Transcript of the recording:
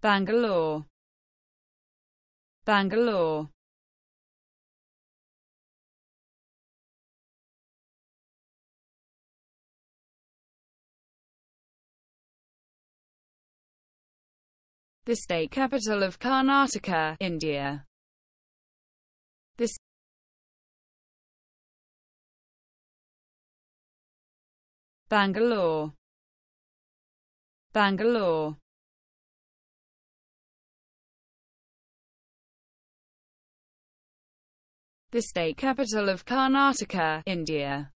Bangalore Bangalore The state capital of Karnataka, India. This Bangalore Bangalore the state capital of Karnataka, India.